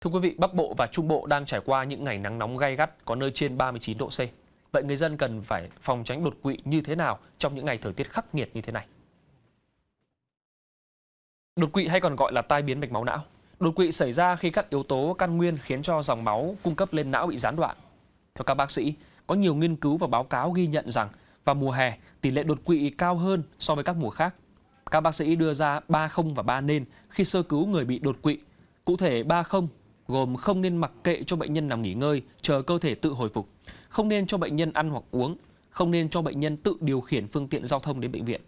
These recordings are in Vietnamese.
Thưa quý vị, Bắc Bộ và Trung Bộ đang trải qua những ngày nắng nóng gay gắt, có nơi trên 39 độ C. Vậy người dân cần phải phòng tránh đột quỵ như thế nào trong những ngày thời tiết khắc nghiệt như thế này? Đột quỵ hay còn gọi là tai biến mạch máu não. Đột quỵ xảy ra khi các yếu tố căn nguyên khiến cho dòng máu cung cấp lên não bị gián đoạn. Theo các bác sĩ, có nhiều nghiên cứu và báo cáo ghi nhận rằng vào mùa hè, tỷ lệ đột quỵ cao hơn so với các mùa khác. Các bác sĩ đưa ra 3 không và 3 nên khi sơ cứu người bị đột quỵ. Cụ thể 3 không gồm không nên mặc kệ cho bệnh nhân nằm nghỉ ngơi, chờ cơ thể tự hồi phục, không nên cho bệnh nhân ăn hoặc uống, không nên cho bệnh nhân tự điều khiển phương tiện giao thông đến bệnh viện.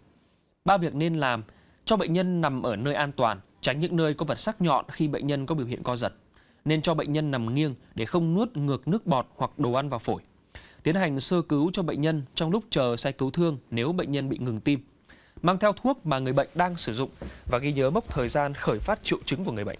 Ba việc nên làm, cho bệnh nhân nằm ở nơi an toàn, tránh những nơi có vật sắc nhọn khi bệnh nhân có biểu hiện co giật. Nên cho bệnh nhân nằm nghiêng để không nuốt ngược nước bọt hoặc đồ ăn vào phổi. Tiến hành sơ cứu cho bệnh nhân trong lúc chờ xe cứu thương nếu bệnh nhân bị ngừng tim. Mang theo thuốc mà người bệnh đang sử dụng và ghi nhớ mốc thời gian khởi phát triệu chứng của người bệnh.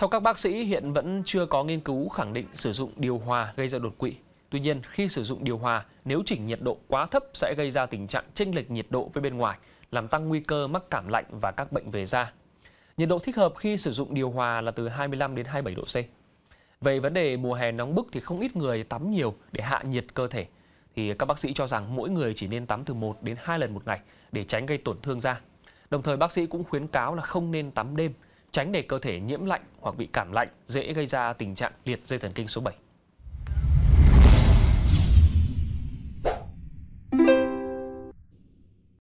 Theo các bác sĩ, hiện vẫn chưa có nghiên cứu khẳng định sử dụng điều hòa gây ra đột quỵ. Tuy nhiên, khi sử dụng điều hòa, nếu chỉnh nhiệt độ quá thấp sẽ gây ra tình trạng chênh lệch nhiệt độ với bên ngoài, làm tăng nguy cơ mắc cảm lạnh và các bệnh về da. Nhiệt độ thích hợp khi sử dụng điều hòa là từ 25 đến 27 độ C. Về vấn đề mùa hè nóng bức thì không ít người tắm nhiều để hạ nhiệt cơ thể. Thì các bác sĩ cho rằng mỗi người chỉ nên tắm từ 1 đến 2 lần một ngày để tránh gây tổn thương da. Đồng thời bác sĩ cũng khuyến cáo là không nên tắm đêm tránh để cơ thể nhiễm lạnh hoặc bị cảm lạnh dễ gây ra tình trạng liệt dây thần kinh số 7.